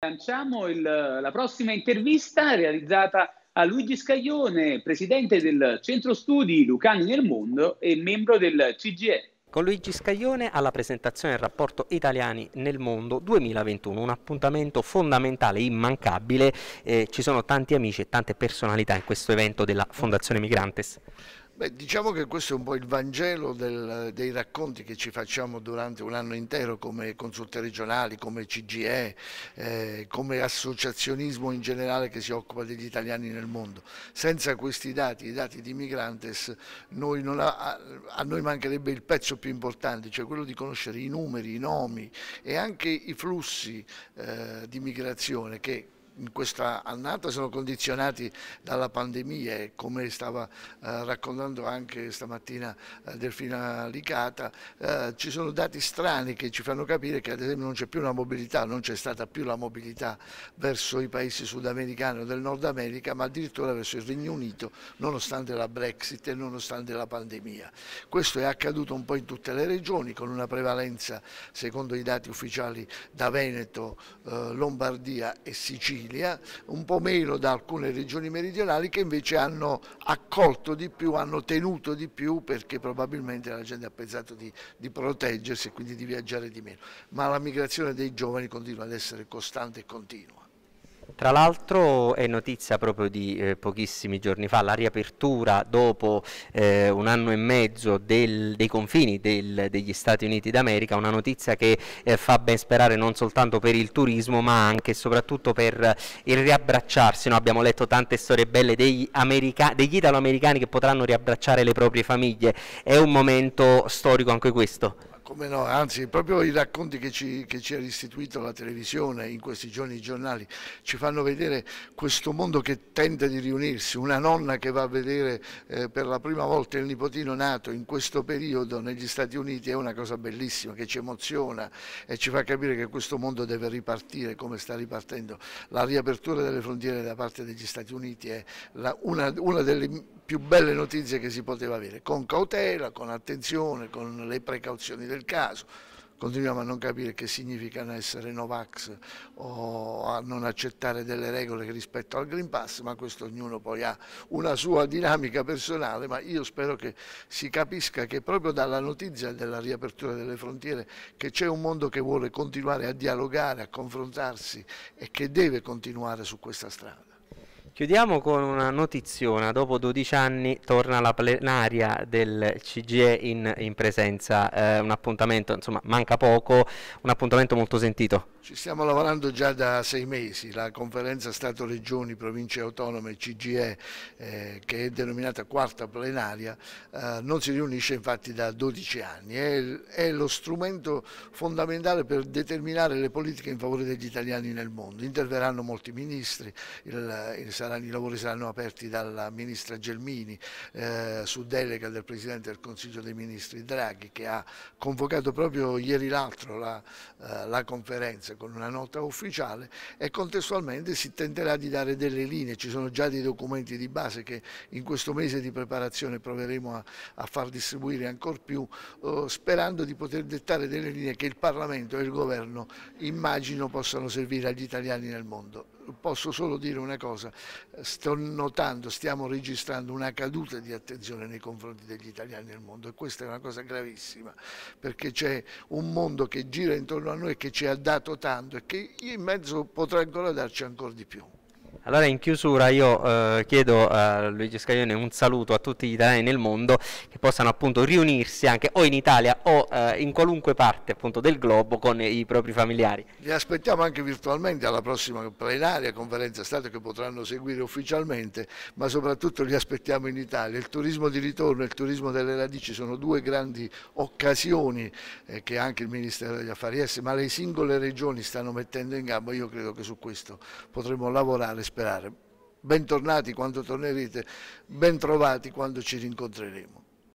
Lanciamo il, la prossima intervista realizzata a Luigi Scaglione, presidente del Centro Studi Lucani nel Mondo e membro del CGE. Con Luigi Scaglione alla presentazione del rapporto Italiani nel Mondo 2021, un appuntamento fondamentale, immancabile, eh, ci sono tanti amici e tante personalità in questo evento della Fondazione Migrantes. Beh, diciamo che questo è un po' il Vangelo del, dei racconti che ci facciamo durante un anno intero come consulte regionali, come CGE, eh, come associazionismo in generale che si occupa degli italiani nel mondo. Senza questi dati, i dati di Migrantes, ha, a noi mancherebbe il pezzo più importante, cioè quello di conoscere i numeri, i nomi e anche i flussi eh, di migrazione che in questa annata sono condizionati dalla pandemia e come stava eh, raccontando anche stamattina eh, Delfina Licata, eh, ci sono dati strani che ci fanno capire che ad esempio non c'è più la mobilità, non c'è stata più la mobilità verso i paesi sudamericani o del Nord America, ma addirittura verso il Regno Unito, nonostante la Brexit e nonostante la pandemia. Questo è accaduto un po' in tutte le regioni, con una prevalenza, secondo i dati ufficiali, da Veneto, eh, Lombardia e Sicilia Sicilia, un po' meno da alcune regioni meridionali che invece hanno accolto di più, hanno tenuto di più perché probabilmente la gente ha pensato di, di proteggersi e quindi di viaggiare di meno. Ma la migrazione dei giovani continua ad essere costante e continua. Tra l'altro è notizia proprio di eh, pochissimi giorni fa la riapertura dopo eh, un anno e mezzo del, dei confini del, degli Stati Uniti d'America, una notizia che eh, fa ben sperare non soltanto per il turismo ma anche e soprattutto per eh, il riabbracciarsi. No, abbiamo letto tante storie belle degli, degli italo-americani che potranno riabbracciare le proprie famiglie, è un momento storico anche questo. Come no, anzi, proprio i racconti che ci, che ci, ha restituito la televisione in questi giorni i giornali ci fanno vedere questo mondo che tenta di riunirsi, una nonna che va a vedere eh, per la prima volta il nipotino nato in questo periodo negli Stati Uniti è una cosa bellissima che ci emoziona e ci fa capire che questo mondo deve ripartire come sta ripartendo. La riapertura delle frontiere da parte degli Stati Uniti è la, una, una delle più belle notizie che si poteva avere, con cautela, con attenzione, con le precauzioni del del caso. Continuiamo a non capire che significano essere Novax o a non accettare delle regole rispetto al Green Pass, ma questo ognuno poi ha una sua dinamica personale, ma io spero che si capisca che proprio dalla notizia della riapertura delle frontiere che c'è un mondo che vuole continuare a dialogare, a confrontarsi e che deve continuare su questa strada. Chiudiamo con una notizia, dopo 12 anni torna la plenaria del CGE in, in presenza, eh, un appuntamento, insomma manca poco, un appuntamento molto sentito. Ci stiamo lavorando già da sei mesi, la conferenza Stato-Regioni, Province Autonome, CGE, eh, che è denominata quarta plenaria, eh, non si riunisce infatti da 12 anni, è, è lo strumento fondamentale per determinare le politiche in favore degli italiani nel mondo, interverranno molti ministri, il, il saranno, i lavori saranno aperti dalla ministra Gelmini eh, su delega del Presidente del Consiglio dei Ministri Draghi che ha convocato proprio ieri l'altro la, eh, la conferenza con una nota ufficiale e contestualmente si tenterà di dare delle linee, ci sono già dei documenti di base che in questo mese di preparazione proveremo a, a far distribuire ancora più eh, sperando di poter dettare delle linee che il Parlamento e il Governo immagino possano servire agli italiani nel mondo posso solo dire una cosa, sto notando, stiamo registrando una caduta di attenzione nei confronti degli italiani nel mondo e questa è una cosa gravissima perché c'è un mondo che gira intorno a noi che ci ha dato tanto e che in mezzo potrà ancora darci ancora di più. Allora in chiusura io eh, chiedo a Luigi Scaglione un saluto a tutti gli italiani nel mondo che possano appunto riunirsi anche o in Italia o eh, in qualunque parte appunto del globo con i propri familiari. Li aspettiamo anche virtualmente alla prossima plenaria conferenza estate che potranno seguire ufficialmente, ma soprattutto li aspettiamo in Italia. Il turismo di ritorno e il turismo delle radici sono due grandi occasioni eh, che anche il Ministero degli Affari Esteri, ma le singole regioni stanno mettendo in gambo. Io credo che su questo potremo lavorare tale sperare. Bentornati quando tornerete, bentrovati quando ci rincontreremo.